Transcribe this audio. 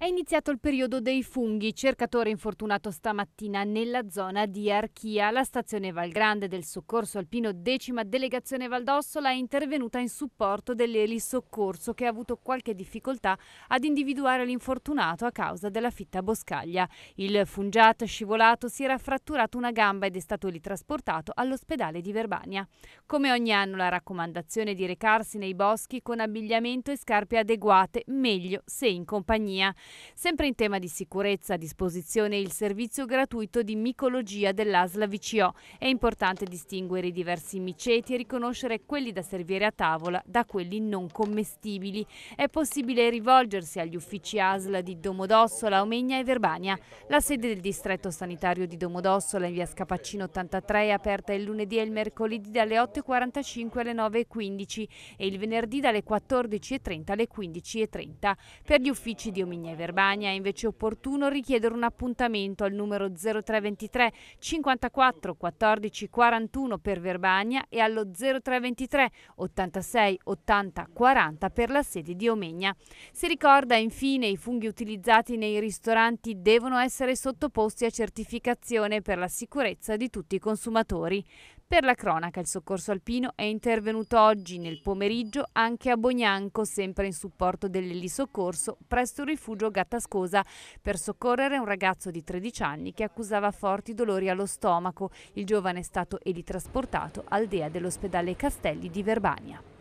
È iniziato il periodo dei funghi, cercatore infortunato stamattina nella zona di Archia. La stazione Valgrande del Soccorso Alpino decima delegazione Valdossola è intervenuta in supporto dell'elisoccorso che ha avuto qualche difficoltà ad individuare l'infortunato a causa della fitta boscaglia. Il fungiato scivolato si era fratturato una gamba ed è stato ritrasportato all'ospedale di Verbania. Come ogni anno la raccomandazione è di recarsi nei boschi con abbigliamento e scarpe adeguate, meglio se in compagnia. Sempre in tema di sicurezza, a disposizione il servizio gratuito di micologia dell'ASLA VCO. È importante distinguere i diversi miceti e riconoscere quelli da servire a tavola da quelli non commestibili. È possibile rivolgersi agli uffici ASLA di Domodossola, Omegna e Verbania. La sede del distretto sanitario di Domodossola in via Scapaccino 83 è aperta il lunedì e il mercoledì dalle 8.45 alle 9.15 e il venerdì dalle 14.30 alle 15.30. Per gli uffici di Omegna e Verbania è invece opportuno richiedere un appuntamento al numero 0323 54 14 41 per Verbania e allo 0323 86 80 40 per la sede di Omegna. Si ricorda infine i funghi utilizzati nei ristoranti devono essere sottoposti a certificazione per la sicurezza di tutti i consumatori. Per la cronaca, il soccorso alpino è intervenuto oggi nel pomeriggio anche a Bognanco, sempre in supporto dell'elisoccorso, presso il rifugio Angelo Gattascosa per soccorrere un ragazzo di 13 anni che accusava forti dolori allo stomaco. Il giovane è stato elitrasportato al DEA dell'ospedale Castelli di Verbania.